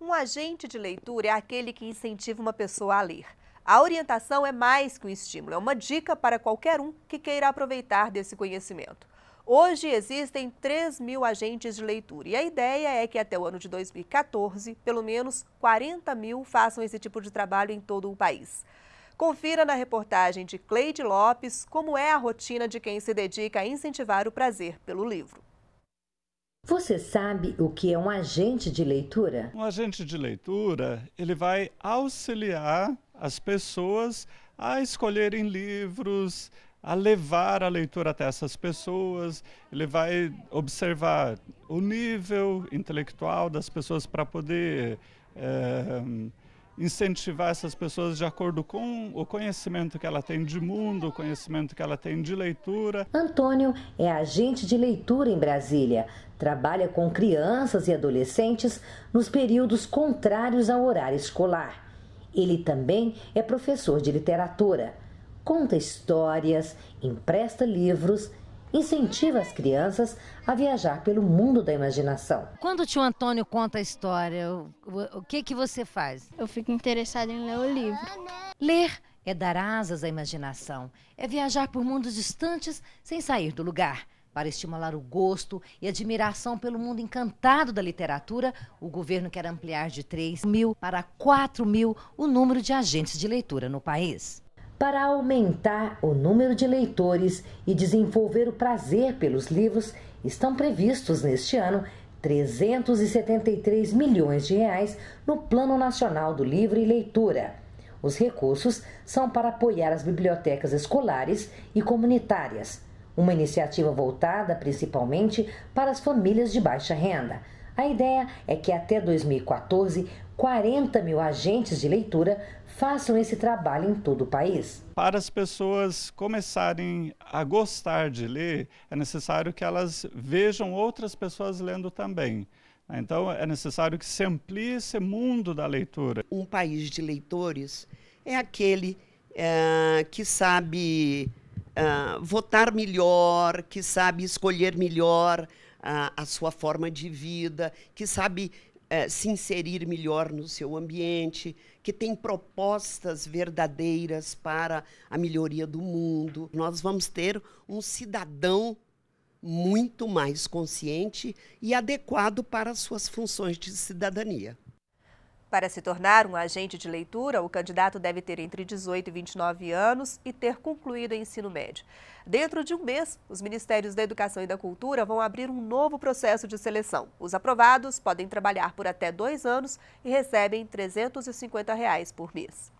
Um agente de leitura é aquele que incentiva uma pessoa a ler. A orientação é mais que um estímulo, é uma dica para qualquer um que queira aproveitar desse conhecimento. Hoje existem 3 mil agentes de leitura e a ideia é que até o ano de 2014, pelo menos 40 mil façam esse tipo de trabalho em todo o país. Confira na reportagem de Cleide Lopes como é a rotina de quem se dedica a incentivar o prazer pelo livro. Você sabe o que é um agente de leitura? Um agente de leitura, ele vai auxiliar as pessoas a escolherem livros, a levar a leitura até essas pessoas, ele vai observar o nível intelectual das pessoas para poder é, incentivar essas pessoas de acordo com o conhecimento que ela tem de mundo, o conhecimento que ela tem de leitura. Antônio é agente de leitura em Brasília. Trabalha com crianças e adolescentes nos períodos contrários ao horário escolar. Ele também é professor de literatura. Conta histórias, empresta livros incentiva as crianças a viajar pelo mundo da imaginação. Quando o tio Antônio conta a história, o, o, o que, que você faz? Eu fico interessada em ler o livro. Ler é dar asas à imaginação, é viajar por mundos distantes sem sair do lugar. Para estimular o gosto e admiração pelo mundo encantado da literatura, o governo quer ampliar de 3 mil para 4 mil o número de agentes de leitura no país para aumentar o número de leitores e desenvolver o prazer pelos livros, estão previstos neste ano 373 milhões de reais no Plano Nacional do Livro e Leitura. Os recursos são para apoiar as bibliotecas escolares e comunitárias, uma iniciativa voltada principalmente para as famílias de baixa renda. A ideia é que até 2014, 40 mil agentes de leitura façam esse trabalho em todo o país. Para as pessoas começarem a gostar de ler, é necessário que elas vejam outras pessoas lendo também. Então, é necessário que se amplie esse mundo da leitura. Um país de leitores é aquele é, que sabe é, votar melhor, que sabe escolher melhor a, sua forma de vida, que sabe é, se inserir melhor no seu ambiente, que tem propostas verdadeiras para a melhoria do mundo. Nós vamos ter um cidadão muito mais consciente e adequado para as suas funções de cidadania. Para se tornar um agente de leitura, o candidato deve ter entre 18 e 29 anos e ter concluído o ensino médio. Dentro de um mês, os Ministérios da Educação e da Cultura vão abrir um novo processo de seleção. Os aprovados podem trabalhar por até dois anos e recebem R$ 350 reais por mês.